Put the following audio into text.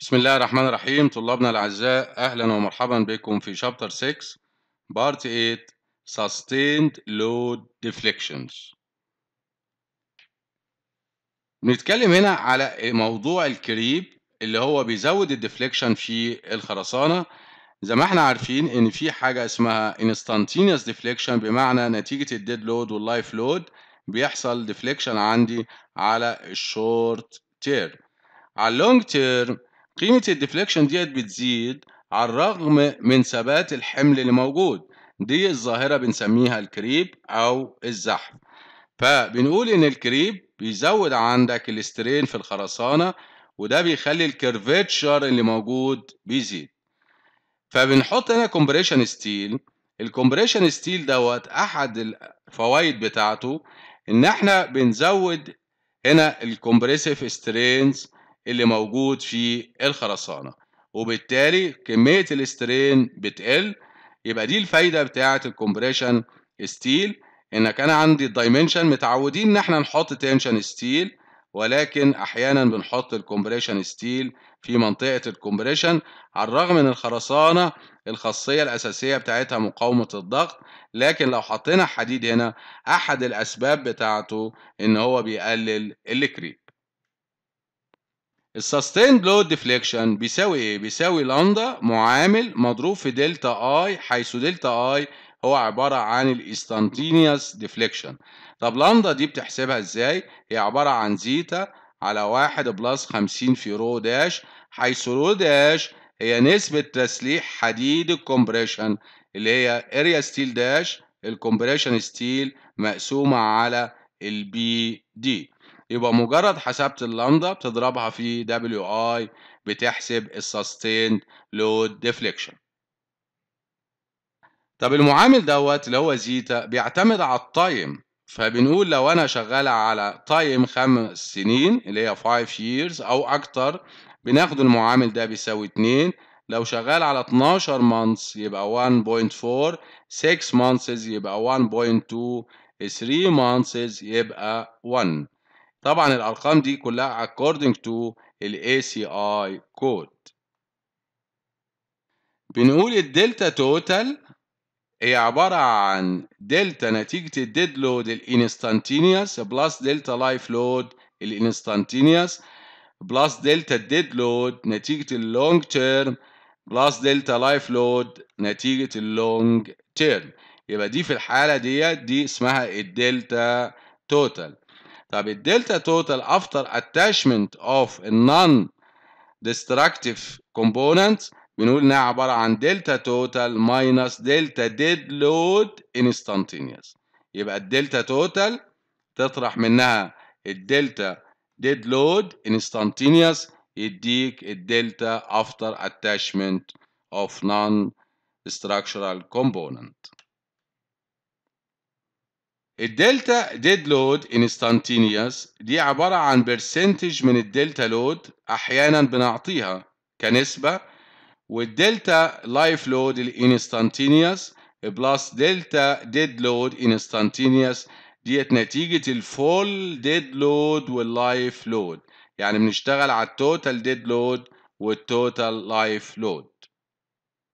بسم الله الرحمن الرحيم طلابنا الأعزاء أهلا ومرحبا بكم في شابتر 6 بارت 8 Sustained Load Deflections بنتكلم هنا على موضوع الكريب اللي هو بيزود الديفليكشن في الخرسانة زي ما احنا عارفين ان في حاجة اسمها instantaneous deflection بمعنى نتيجة الديد لود واللايف لود بيحصل ديفليكشن عندي على الشورت تيرم على اللونج تيرم قيمة الديفليكشن ديت بتزيد على الرغم من ثبات الحمل اللي موجود دي الظاهرة بنسميها الكريب أو الزحف فبنقول إن الكريب بيزود عندك الاسترين في الخرسانة وده بيخلي الكيرفتشر اللي موجود بيزيد فبنحط هنا كومبريشن ستيل الكومبريشن ستيل دوت أحد الفوائد بتاعته إن إحنا بنزود هنا الكومبريسيف سترينز اللي موجود في الخرسانة وبالتالي كمية الاسترين بتقل يبقى دي الفايدة بتاعة الكمبريشن ستيل انك انا عندي الدايمنشن متعودين ان احنا نحط تنشن ستيل ولكن احيانا بنحط الكمبريشن ستيل في منطقه الكمبريشن على الرغم من الخرسانه الخاصيه الاساسيه بتاعتها مقاومه الضغط لكن لو حطينا حديد هنا احد الاسباب بتاعته ان هو بيقلل الكريب السستين بلود ديفليكشن بيساوي ايه؟ بيساوي لاندا معامل مضروب في دلتا اي حيث دلتا اي هو عبارة عن الاستانتينيوس ديفليكشن طب لاندا دي بتحسبها ازاي؟ هي عبارة عن زيتا على واحد بلس خمسين في رو داش حيث رو داش هي نسبة تسليح حديد الكومبريشن اللي هي اريا ستيل داش الكومبريشن ستيل مقسومة على البي دي يبقى مجرد حسبت اللندا بتضربها في دبليو اي بتحسب السستيند لود ديفليكشن طب المعامل دوت اللي هو زيتا بيعتمد على التايم فبنقول لو انا شغال على تايم خمس سنين اللي هي 5 years او اكتر بناخد المعامل ده بيساوي 2 لو شغال على 12 months يبقى 1.4 6 months يبقى 1.2 3 months يبقى 1 طبعا الارقام دي كلها according to ال ACI code بنقول الدلتا توتال هي عبارة عن دلتا نتيجة الديد لود الانستانتينيوس بلس دلتا لايف لود الانستانتينيوس بلس دلتا الديد لود نتيجة اللونج تيرم بلس دلتا لايف لود نتيجة اللونج تيرم يبقى دي في الحالة ديت دي اسمها الدلتا توتال طب الدلتا توتال افتر اتاشمنت اوف النون ديستراكتيف كومبوننت بنقول انها عباره عن دلتا توتال ماينس دلتا ديد لود انستانتينيوس يبقى الدلتا توتال تطرح منها الدلتا ديد لود انستانتينيوس يديك الدلتا افتر اتاشمنت اوف نون structural component الدلتا ديد لود انستانتينيوس دي عبارة عن برسنتج من الدلتا لود أحيانا بنعطيها كنسبة والدلتا لايف لود الانستانتينيوس بلس دلتا ديد لود انستانتينيوس ديت نتيجة الفول ديد لود واللايف لود يعني بنشتغل على التوتال ديد لود والتوتال لايف لود